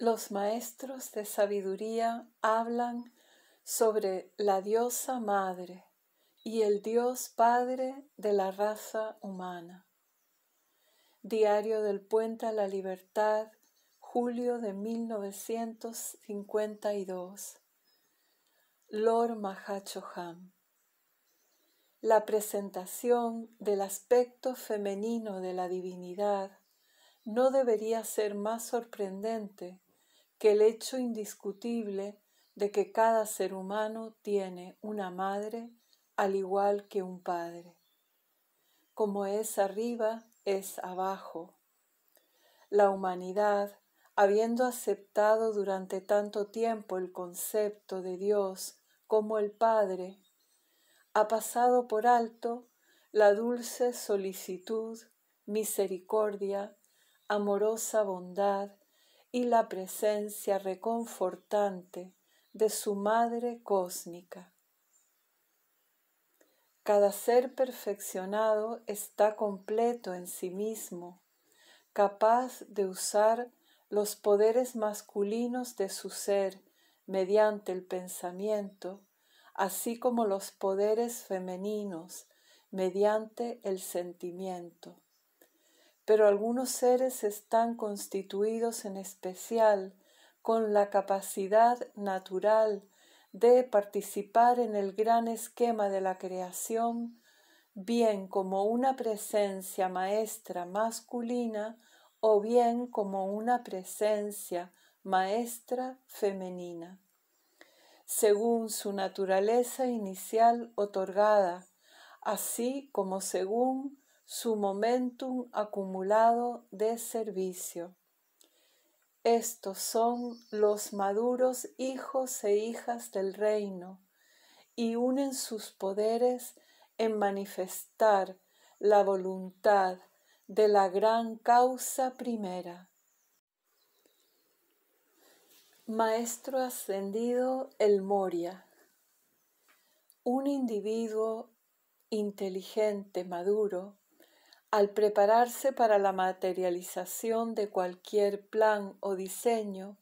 Los maestros de sabiduría hablan sobre la diosa madre y el dios padre de la raza humana. Diario del Puente a la Libertad, julio de 1952. Lord Mahachoham. La presentación del aspecto femenino de la divinidad no debería ser más sorprendente que el hecho indiscutible de que cada ser humano tiene una madre al igual que un padre. Como es arriba, es abajo. La humanidad, habiendo aceptado durante tanto tiempo el concepto de Dios como el Padre, ha pasado por alto la dulce solicitud, misericordia, amorosa bondad y la presencia reconfortante de su Madre Cósmica. Cada ser perfeccionado está completo en sí mismo, capaz de usar los poderes masculinos de su ser mediante el pensamiento, así como los poderes femeninos mediante el sentimiento pero algunos seres están constituidos en especial con la capacidad natural de participar en el gran esquema de la creación, bien como una presencia maestra masculina o bien como una presencia maestra femenina, según su naturaleza inicial otorgada, así como según su momentum acumulado de servicio. Estos son los maduros hijos e hijas del reino y unen sus poderes en manifestar la voluntad de la gran causa primera. Maestro ascendido El Moria. Un individuo inteligente, maduro, al prepararse para la materialización de cualquier plan o diseño,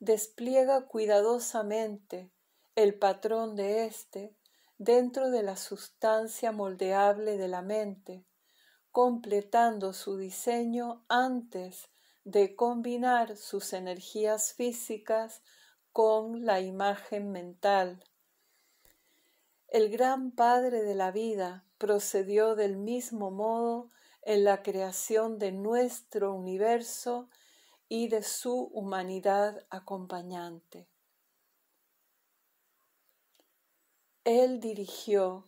despliega cuidadosamente el patrón de éste dentro de la sustancia moldeable de la mente, completando su diseño antes de combinar sus energías físicas con la imagen mental. El gran Padre de la vida procedió del mismo modo en la creación de nuestro universo y de su humanidad acompañante. Él dirigió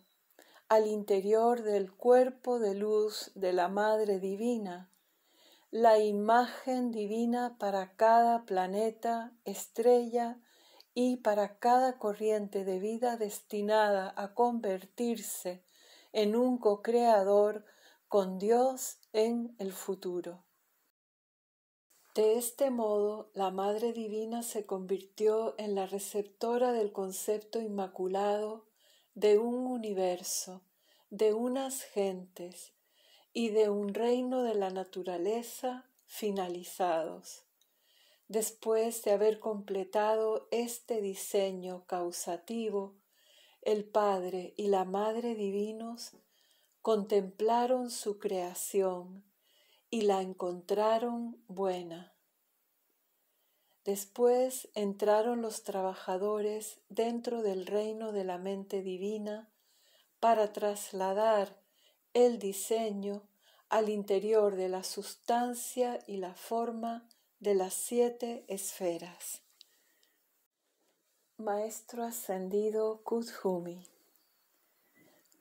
al interior del cuerpo de luz de la Madre Divina la imagen divina para cada planeta, estrella y para cada corriente de vida destinada a convertirse en un co-creador con Dios en el futuro. De este modo, la Madre Divina se convirtió en la receptora del concepto inmaculado de un universo, de unas gentes y de un reino de la naturaleza finalizados. Después de haber completado este diseño causativo, el Padre y la Madre Divinos contemplaron su creación y la encontraron buena. Después entraron los trabajadores dentro del reino de la mente divina para trasladar el diseño al interior de la sustancia y la forma de las siete esferas. Maestro ascendido Kuthumi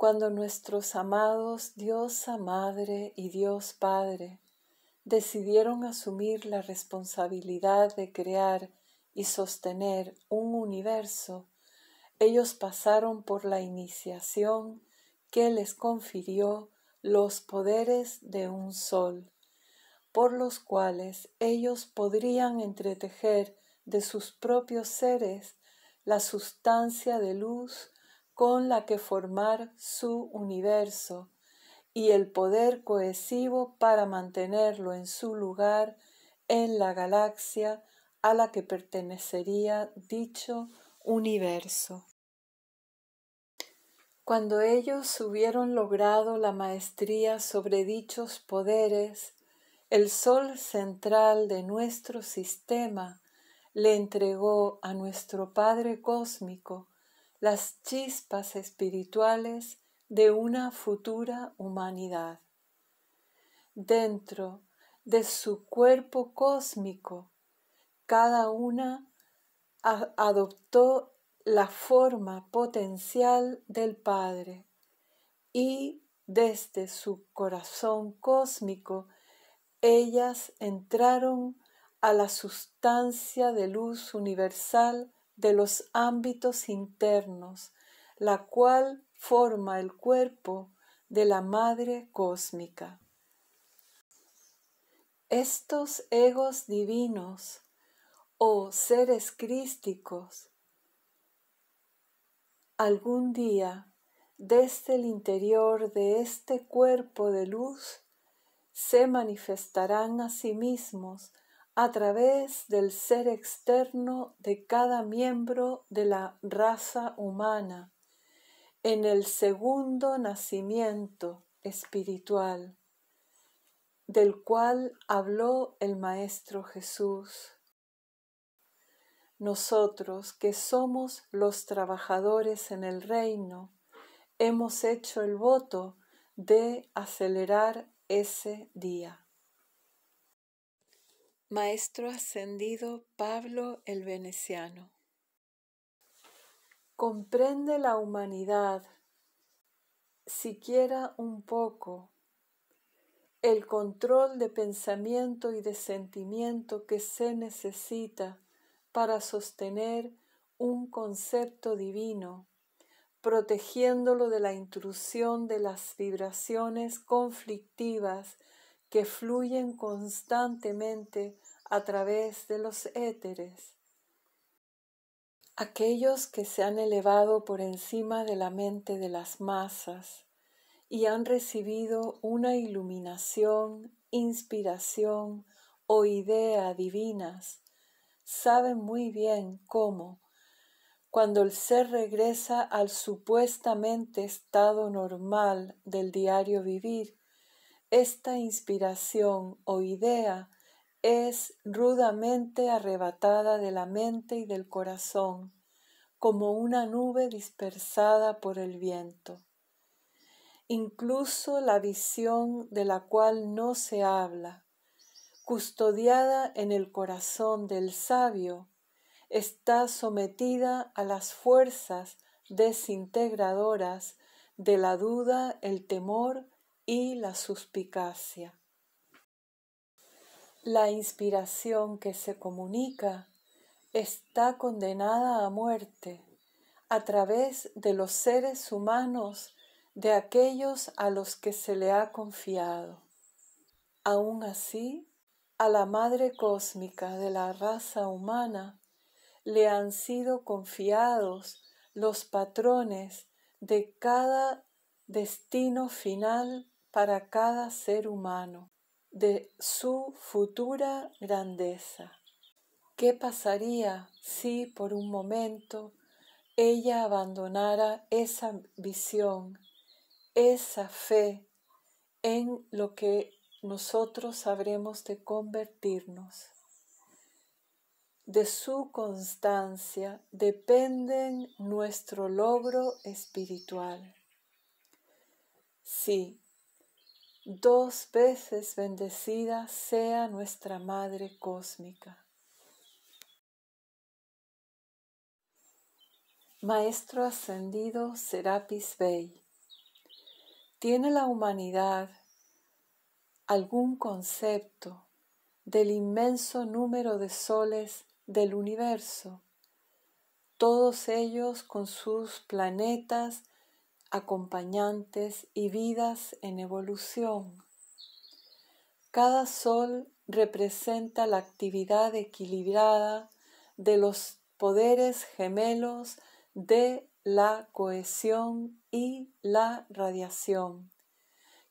cuando nuestros amados Diosa Madre y Dios Padre decidieron asumir la responsabilidad de crear y sostener un universo, ellos pasaron por la iniciación que les confirió los poderes de un sol, por los cuales ellos podrían entretejer de sus propios seres la sustancia de luz con la que formar su universo y el poder cohesivo para mantenerlo en su lugar en la galaxia a la que pertenecería dicho universo. Cuando ellos hubieron logrado la maestría sobre dichos poderes, el Sol central de nuestro sistema le entregó a nuestro Padre Cósmico las chispas espirituales de una futura humanidad. Dentro de su cuerpo cósmico, cada una adoptó la forma potencial del Padre y desde su corazón cósmico ellas entraron a la sustancia de luz universal de los ámbitos internos, la cual forma el cuerpo de la Madre Cósmica. Estos egos divinos o seres crísticos algún día desde el interior de este cuerpo de luz se manifestarán a sí mismos a través del ser externo de cada miembro de la raza humana en el segundo nacimiento espiritual, del cual habló el Maestro Jesús. Nosotros que somos los trabajadores en el reino, hemos hecho el voto de acelerar ese día. Maestro ascendido Pablo el Veneciano. Comprende la humanidad, siquiera un poco, el control de pensamiento y de sentimiento que se necesita para sostener un concepto divino, protegiéndolo de la intrusión de las vibraciones conflictivas que fluyen constantemente a través de los éteres. Aquellos que se han elevado por encima de la mente de las masas y han recibido una iluminación, inspiración o idea divinas, saben muy bien cómo, cuando el ser regresa al supuestamente estado normal del diario vivir, esta inspiración o idea es rudamente arrebatada de la mente y del corazón, como una nube dispersada por el viento. Incluso la visión de la cual no se habla, custodiada en el corazón del sabio, está sometida a las fuerzas desintegradoras de la duda, el temor y la suspicacia. La inspiración que se comunica está condenada a muerte a través de los seres humanos de aquellos a los que se le ha confiado. Aún así, a la Madre Cósmica de la raza humana le han sido confiados los patrones de cada destino final para cada ser humano de su futura grandeza. ¿Qué pasaría si por un momento ella abandonara esa visión, esa fe en lo que nosotros habremos de convertirnos? De su constancia dependen nuestro logro espiritual. Sí, Dos veces bendecida sea nuestra Madre Cósmica. Maestro ascendido Serapis Bey, ¿tiene la humanidad algún concepto del inmenso número de soles del universo, todos ellos con sus planetas acompañantes y vidas en evolución. Cada sol representa la actividad equilibrada de los poderes gemelos de la cohesión y la radiación,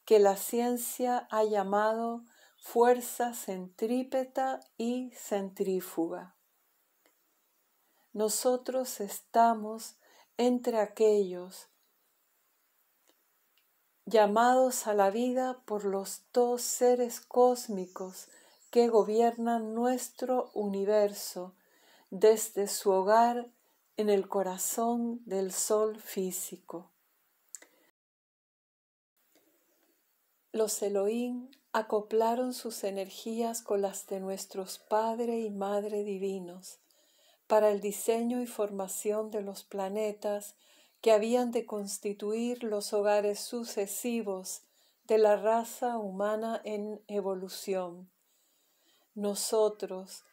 que la ciencia ha llamado fuerza centrípeta y centrífuga. Nosotros estamos entre aquellos llamados a la vida por los dos seres cósmicos que gobiernan nuestro universo desde su hogar en el corazón del Sol físico. Los Elohim acoplaron sus energías con las de nuestros Padre y Madre divinos para el diseño y formación de los planetas que habían de constituir los hogares sucesivos de la raza humana en evolución. Nosotros,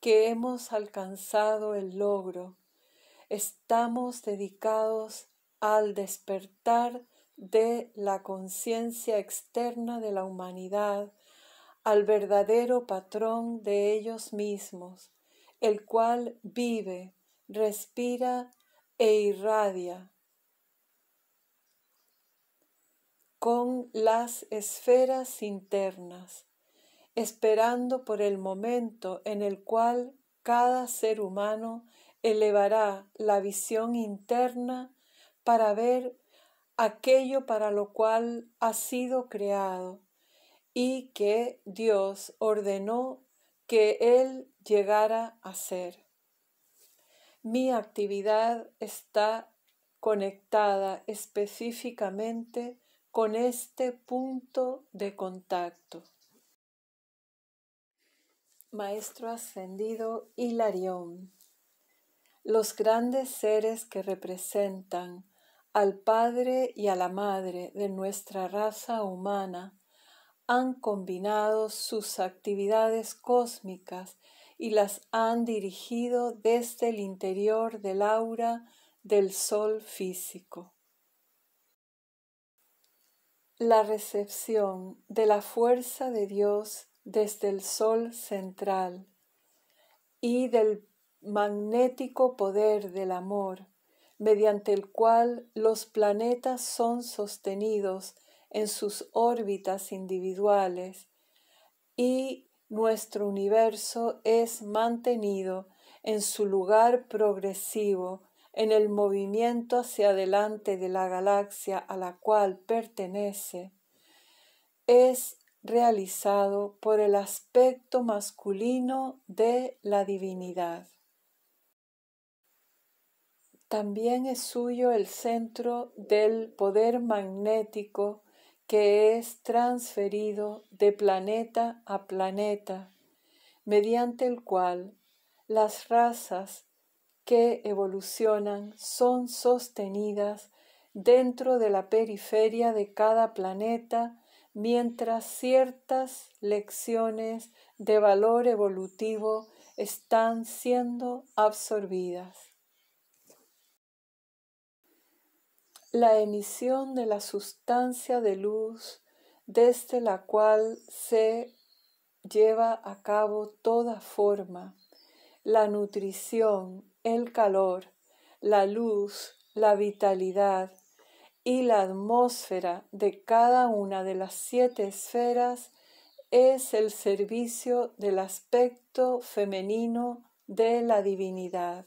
que hemos alcanzado el logro, estamos dedicados al despertar de la conciencia externa de la humanidad al verdadero patrón de ellos mismos, el cual vive, respira e irradia con las esferas internas, esperando por el momento en el cual cada ser humano elevará la visión interna para ver aquello para lo cual ha sido creado y que Dios ordenó que Él llegara a ser. Mi actividad está conectada específicamente con este punto de contacto. Maestro ascendido Hilarión, los grandes seres que representan al Padre y a la Madre de nuestra raza humana han combinado sus actividades cósmicas y las han dirigido desde el interior del aura del Sol físico la recepción de la fuerza de Dios desde el Sol central y del magnético poder del amor, mediante el cual los planetas son sostenidos en sus órbitas individuales y nuestro universo es mantenido en su lugar progresivo en el movimiento hacia adelante de la galaxia a la cual pertenece, es realizado por el aspecto masculino de la divinidad. También es suyo el centro del poder magnético que es transferido de planeta a planeta, mediante el cual las razas que evolucionan son sostenidas dentro de la periferia de cada planeta, mientras ciertas lecciones de valor evolutivo están siendo absorbidas. La emisión de la sustancia de luz desde la cual se lleva a cabo toda forma, la nutrición, el calor, la luz, la vitalidad y la atmósfera de cada una de las siete esferas es el servicio del aspecto femenino de la divinidad.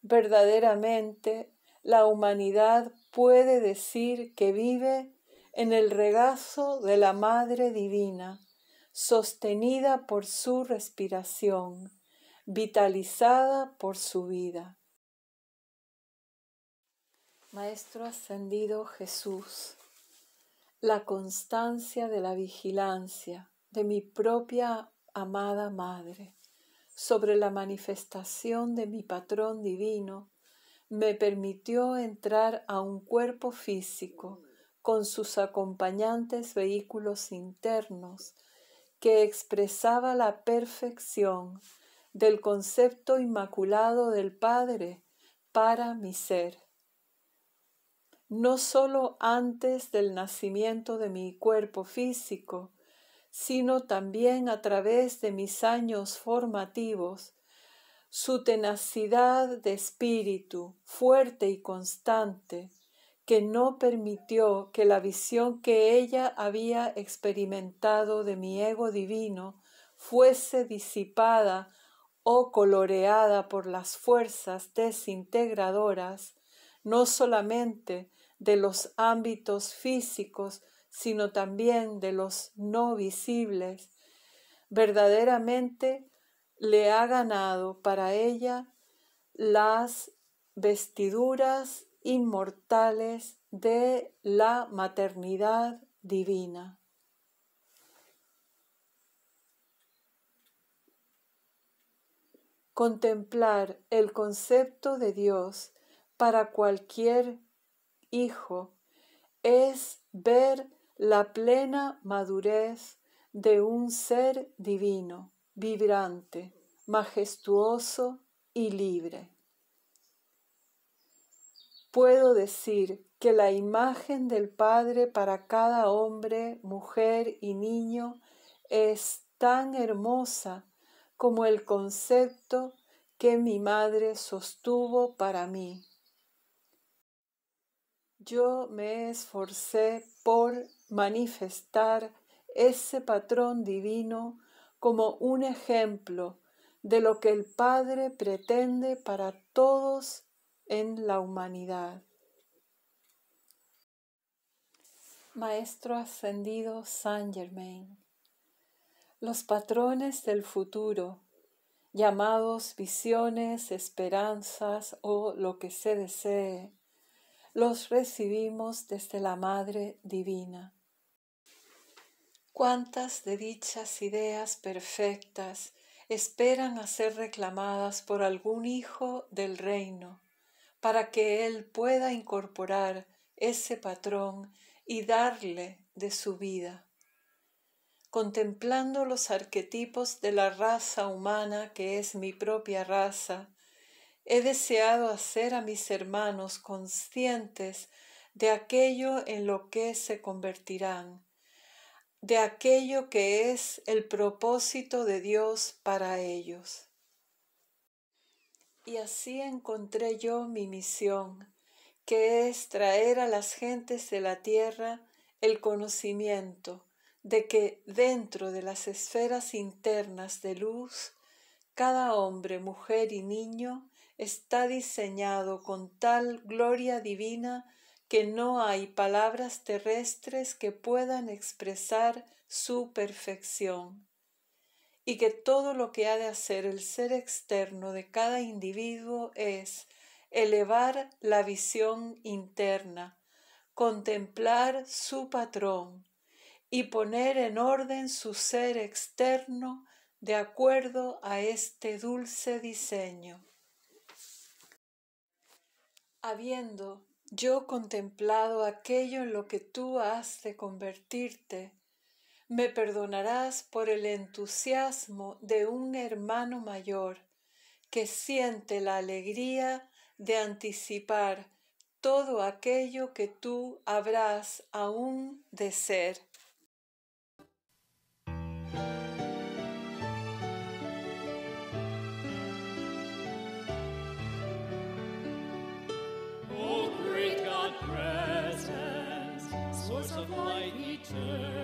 Verdaderamente, la humanidad puede decir que vive en el regazo de la Madre Divina, sostenida por su respiración vitalizada por su vida. Maestro ascendido Jesús, la constancia de la vigilancia de mi propia amada Madre sobre la manifestación de mi patrón divino me permitió entrar a un cuerpo físico con sus acompañantes vehículos internos que expresaba la perfección del concepto inmaculado del Padre para mi ser. No solo antes del nacimiento de mi cuerpo físico, sino también a través de mis años formativos, su tenacidad de espíritu fuerte y constante, que no permitió que la visión que ella había experimentado de mi ego divino fuese disipada o coloreada por las fuerzas desintegradoras, no solamente de los ámbitos físicos, sino también de los no visibles, verdaderamente le ha ganado para ella las vestiduras inmortales de la maternidad divina. contemplar el concepto de Dios para cualquier hijo es ver la plena madurez de un ser divino, vibrante, majestuoso y libre. Puedo decir que la imagen del Padre para cada hombre, mujer y niño es tan hermosa como el concepto que mi madre sostuvo para mí. Yo me esforcé por manifestar ese patrón divino como un ejemplo de lo que el Padre pretende para todos en la humanidad. Maestro Ascendido Saint Germain los patrones del futuro, llamados visiones, esperanzas o lo que se desee, los recibimos desde la Madre Divina. ¿Cuántas de dichas ideas perfectas esperan a ser reclamadas por algún hijo del reino, para que él pueda incorporar ese patrón y darle de su vida? contemplando los arquetipos de la raza humana que es mi propia raza, he deseado hacer a mis hermanos conscientes de aquello en lo que se convertirán, de aquello que es el propósito de Dios para ellos. Y así encontré yo mi misión, que es traer a las gentes de la tierra el conocimiento, de que dentro de las esferas internas de luz, cada hombre, mujer y niño está diseñado con tal gloria divina que no hay palabras terrestres que puedan expresar su perfección, y que todo lo que ha de hacer el ser externo de cada individuo es elevar la visión interna, contemplar su patrón, y poner en orden su ser externo de acuerdo a este dulce diseño. Habiendo yo contemplado aquello en lo que tú has de convertirte, me perdonarás por el entusiasmo de un hermano mayor que siente la alegría de anticipar todo aquello que tú habrás aún de ser. O great God presence, source of light eternal.